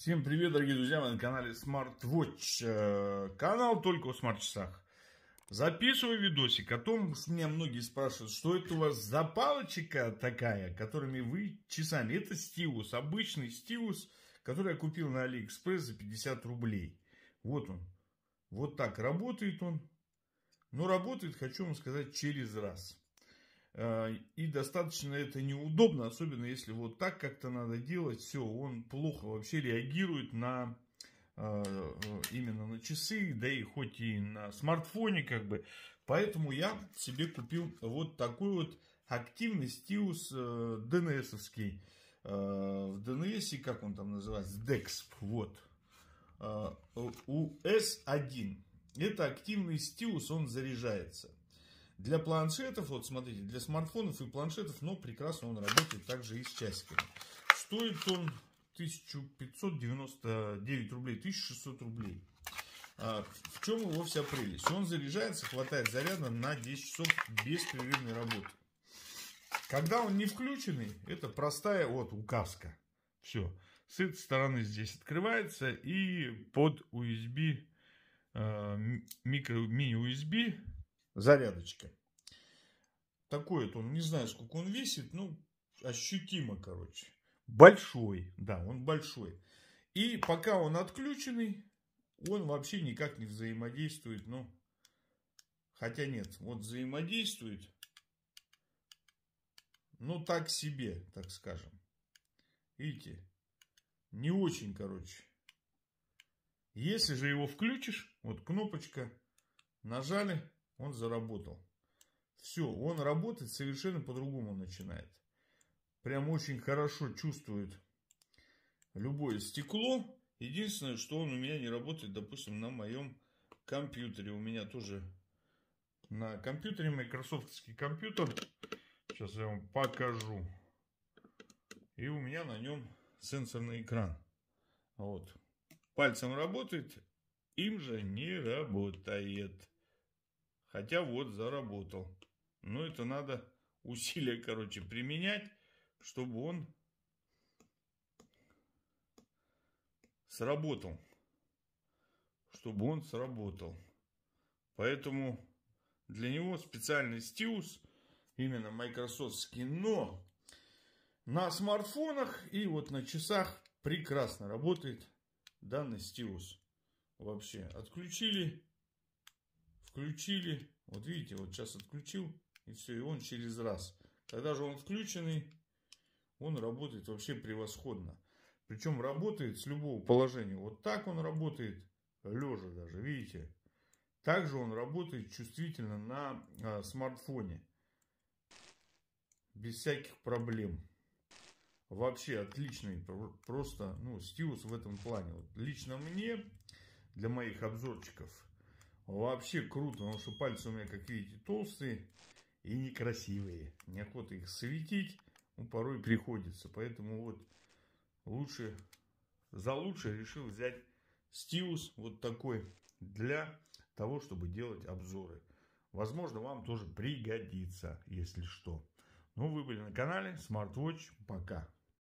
Всем привет, дорогие друзья, вы на канале SmartWatch, э, канал только о смарт-часах. Записываю видосик о том, что меня многие спрашивают, что это у вас за палочка такая, которыми вы часами. Это стилус, обычный стилус, который я купил на Алиэкспресс за 50 рублей. Вот он, вот так работает он, но работает, хочу вам сказать, через раз. Э, и достаточно это неудобно, особенно если вот так как-то надо делать, все, он плохо вообще реагирует на э, э, именно на часы, да и хоть и на смартфоне как бы. Поэтому я себе купил вот такой вот активный стилус ДНСовский. В ДНС, как он там называется, DEX, вот. S 1 Это активный стилус, он заряжается. Для планшетов, вот смотрите, для смартфонов и планшетов, но прекрасно он работает также и с часиками. Стоит он 1599 рублей, 1600 рублей. А, в чем его вся прелесть? Он заряжается, хватает заряда на 10 часов беспрерывной работы. Когда он не включенный, это простая вот указка. Все. С этой стороны здесь открывается и под USB, а, микро-мини-USB зарядочка. Такой вот он, не знаю, сколько он весит, ну, ощутимо, короче. Большой, да, он большой. И пока он отключенный, он вообще никак не взаимодействует, ну, хотя нет, вот взаимодействует, ну, так себе, так скажем. Видите, не очень, короче. Если же его включишь, вот кнопочка, нажали, он заработал. Все, он работает совершенно по-другому начинает. Прям очень хорошо чувствует любое стекло. Единственное, что он у меня не работает, допустим, на моем компьютере. У меня тоже на компьютере, майкрософтский компьютер. Сейчас я вам покажу. И у меня на нем сенсорный экран. Вот. Пальцем работает, им же не работает. Хотя вот заработал. Но ну, это надо усилия, короче, применять, чтобы он сработал. Чтобы он сработал. Поэтому для него специальный стилус, именно майкрософтский, но на смартфонах и вот на часах прекрасно работает данный стилус. Вообще, отключили, включили, вот видите, вот сейчас отключил, и все, и он через раз. Когда же он включенный, он работает вообще превосходно. Причем работает с любого положения. Вот так он работает, лежа даже, видите. Также он работает чувствительно на а, смартфоне. Без всяких проблем. Вообще отличный, просто, ну, стилус в этом плане. Вот лично мне, для моих обзорчиков, вообще круто, потому что пальцы у меня, как видите, толстые и некрасивые. Неохота их светить, ну, порой приходится. Поэтому вот лучше, за лучше решил взять стилус вот такой для того, чтобы делать обзоры. Возможно, вам тоже пригодится, если что. Ну, вы были на канале SmartWatch. Пока.